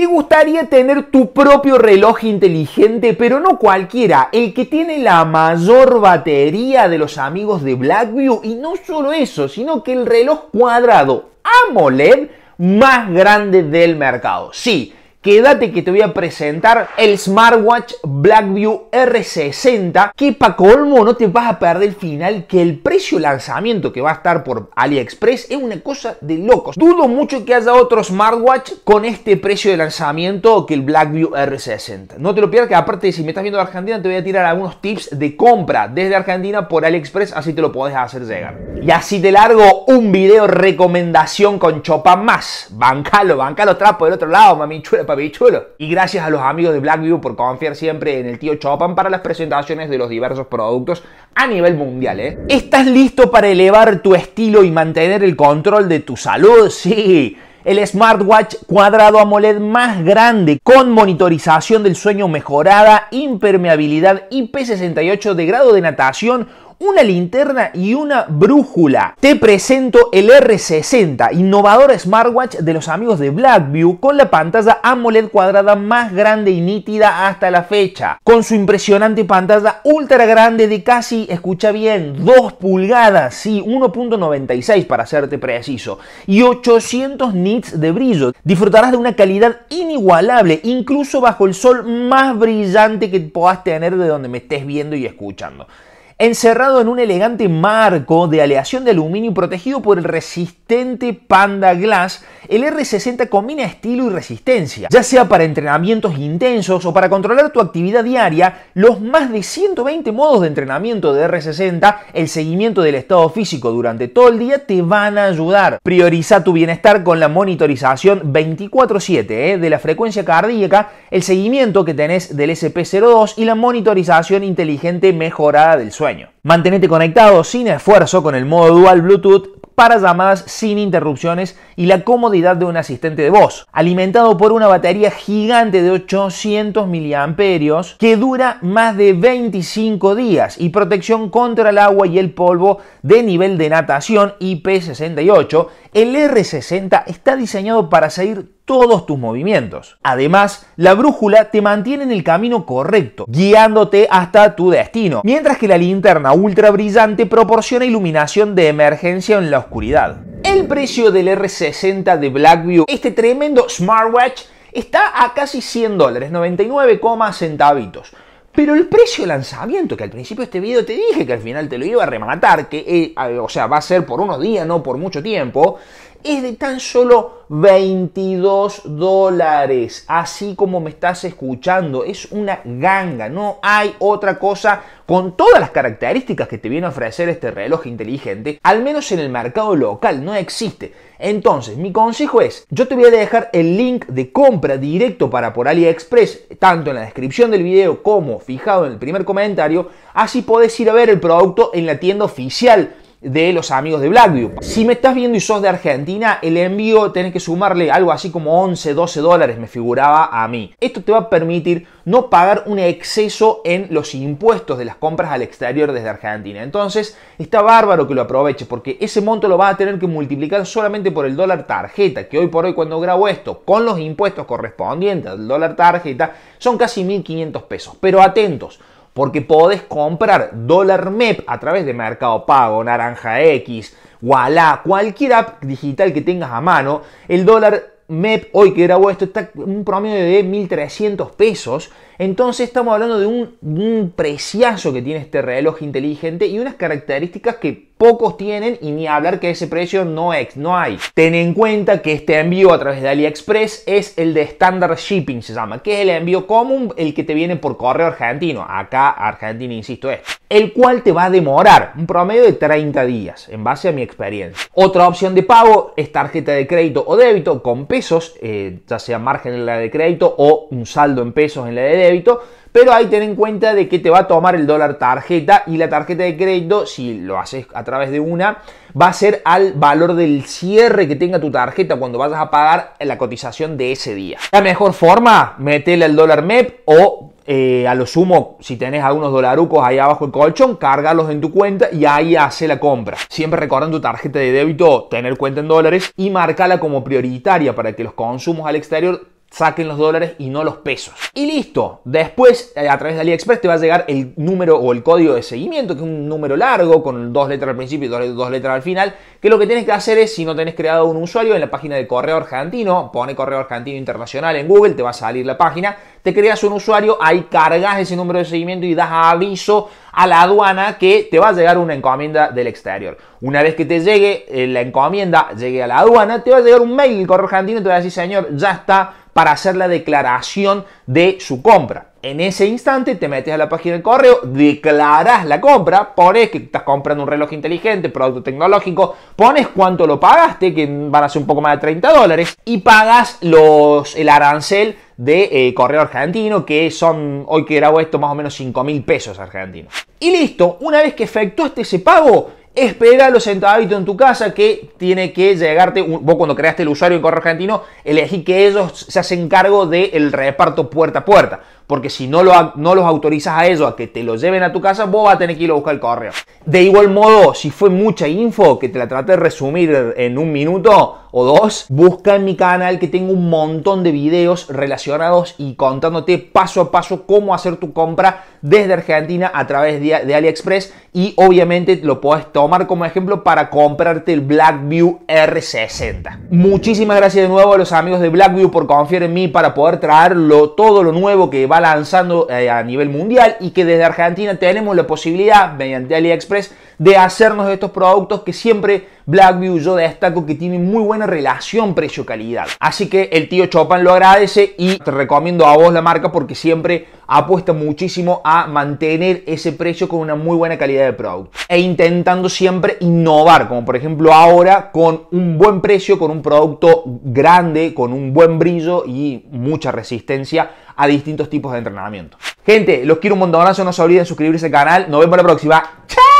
Te gustaría tener tu propio reloj inteligente, pero no cualquiera, el que tiene la mayor batería de los amigos de Blackview y no solo eso, sino que el reloj cuadrado AMOLED más grande del mercado. Sí, Quédate que te voy a presentar el smartwatch Blackview R60 que para colmo no te vas a perder el final que el precio de lanzamiento que va a estar por AliExpress es una cosa de locos. Dudo mucho que haya otro smartwatch con este precio de lanzamiento que el Blackview R60. No te lo pierdas que aparte si me estás viendo de Argentina te voy a tirar algunos tips de compra desde Argentina por AliExpress así te lo podés hacer llegar. Y así te largo un video recomendación con Chopa más. Bancalo, bancalo trapo del otro lado, mami chula y gracias a los amigos de Blackview por confiar siempre en el tío Chopin para las presentaciones de los diversos productos a nivel mundial. ¿eh? ¿Estás listo para elevar tu estilo y mantener el control de tu salud? Sí. El smartwatch cuadrado AMOLED más grande con monitorización del sueño mejorada, impermeabilidad IP68 de grado de natación, una linterna y una brújula. Te presento el R60, innovador smartwatch de los amigos de Blackview con la pantalla AMOLED cuadrada más grande y nítida hasta la fecha. Con su impresionante pantalla ultra grande de casi, escucha bien, 2 pulgadas, sí, 1.96 para serte preciso, y 800 nits de brillo. Disfrutarás de una calidad inigualable, incluso bajo el sol más brillante que puedas tener de donde me estés viendo y escuchando encerrado en un elegante marco de aleación de aluminio protegido por el resistente Panda Glass, el R60 combina estilo y resistencia. Ya sea para entrenamientos intensos o para controlar tu actividad diaria, los más de 120 modos de entrenamiento de R60, el seguimiento del estado físico durante todo el día te van a ayudar. Prioriza tu bienestar con la monitorización 24/7 eh, de la frecuencia cardíaca, el seguimiento que tenés del SP02 y la monitorización inteligente mejorada del sueño. Mantenete conectado sin esfuerzo con el modo dual Bluetooth para llamadas sin interrupciones y la comodidad de un asistente de voz, alimentado por una batería gigante de 800 miliamperios que dura más de 25 días y protección contra el agua y el polvo de nivel de natación IP68. El R60 está diseñado para salir todos tus movimientos. Además, la brújula te mantiene en el camino correcto, guiándote hasta tu destino, mientras que la linterna ultra brillante proporciona iluminación de emergencia en la oscuridad. El precio del R60 de Blackview, este tremendo smartwatch, está a casi 100 dólares, 99, centavitos. Pero el precio de lanzamiento, que al principio de este video te dije que al final te lo iba a rematar, que eh, o sea, va a ser por unos días, no por mucho tiempo, es de tan solo 22 dólares. Así como me estás escuchando, es una ganga. No hay otra cosa con todas las características que te viene a ofrecer este reloj inteligente, al menos en el mercado local, no existe. Entonces, mi consejo es, yo te voy a dejar el link de compra directo para por AliExpress, tanto en la descripción del video como fijado en el primer comentario, así podés ir a ver el producto en la tienda oficial de los amigos de Blackview. Si me estás viendo y sos de Argentina, el envío tenés que sumarle algo así como 11, 12 dólares, me figuraba a mí. Esto te va a permitir no pagar un exceso en los impuestos de las compras al exterior desde Argentina. Entonces, está bárbaro que lo aproveches porque ese monto lo vas a tener que multiplicar solamente por el dólar tarjeta, que hoy por hoy cuando grabo esto, con los impuestos correspondientes al dólar tarjeta, son casi 1.500 pesos. Pero atentos, porque podés comprar dólar MEP a través de Mercado Pago, Naranja X, Walla, cualquier app digital que tengas a mano, el dólar MEP hoy que grabo esto está un promedio de 1.300 pesos. Entonces estamos hablando de un, un preciazo que tiene este reloj inteligente y unas características que pocos tienen y ni hablar que ese precio no, es, no hay. Ten en cuenta que este envío a través de AliExpress es el de Standard Shipping, se llama, que es el envío común, el que te viene por correo argentino. Acá, Argentina, insisto, es. El cual te va a demorar un promedio de 30 días, en base a mi experiencia. Otra opción de pago es tarjeta de crédito o débito con pesos, eh, ya sea margen en la de crédito o un saldo en pesos en la de débito pero ahí ten en cuenta de que te va a tomar el dólar tarjeta y la tarjeta de crédito, si lo haces a través de una, va a ser al valor del cierre que tenga tu tarjeta cuando vayas a pagar la cotización de ese día. La mejor forma, metele al dólar MEP o eh, a lo sumo, si tenés algunos dolarucos ahí abajo el colchón, cárgalos en tu cuenta y ahí hace la compra. Siempre recordando tu tarjeta de débito, tener cuenta en dólares y marcala como prioritaria para que los consumos al exterior saquen los dólares y no los pesos. Y listo. Después, eh, a través de AliExpress te va a llegar el número o el código de seguimiento, que es un número largo, con dos letras al principio y dos, letras al final, que lo que tienes que hacer es, si no tenés creado un usuario, en la página de Correo Argentino, pone Correo Argentino Internacional en Google, te va a salir la página, te creas un usuario, ahí cargas ese número de seguimiento y das aviso a la aduana que te va a llegar una encomienda del exterior. Una vez que te llegue eh, la encomienda, llegue a la aduana, te va a llegar un mail del Correo Argentino y te va a decir, señor, ya está para hacer la declaración de su compra. En ese instante te metes a la página del correo, declaras la compra, pones que estás comprando un reloj inteligente, producto tecnológico, pones cuánto lo pagaste, que van a ser un poco más de 30 dólares, y pagas los, el arancel de eh, correo argentino, que son, hoy que grabo esto, más o menos 5 mil pesos argentinos. Y listo, una vez que efectuaste ese pago, espera los sentaditos en tu casa que tiene que llegarte, vos cuando creaste el usuario en Correo Argentino, elegí que ellos se hacen cargo del reparto puerta a puerta porque si no, lo, no los autorizas a ellos a que te lo lleven a tu casa, vos vas a tener que ir a buscar el correo. De igual modo, si fue mucha info que te la traté de resumir en un minuto o dos, busca en mi canal que tengo un montón de videos relacionados y contándote paso a paso cómo hacer tu compra desde Argentina a través de, AliExpress y obviamente lo puedes tomar como ejemplo para comprarte el Blackview R60. Muchísimas gracias de nuevo a los amigos de Blackview por confiar en mí para poder traerlo todo lo nuevo que va lanzando eh, a nivel mundial y que desde Argentina tenemos la posibilidad, mediante AliExpress, de hacernos estos productos que siempre Blackview yo destaco que tiene muy buena relación precio-calidad. Así que el tío Chopan lo agradece y te recomiendo a vos la marca porque siempre apuesta muchísimo a mantener ese precio con una muy buena calidad de producto. E intentando siempre innovar, como por ejemplo ahora con un buen precio, con un producto grande, con un buen brillo y mucha resistencia a distintos tipos de entrenamiento. Gente, los quiero un montonazo, no se olviden suscribirse al canal. Nos vemos la próxima. ¡Chao!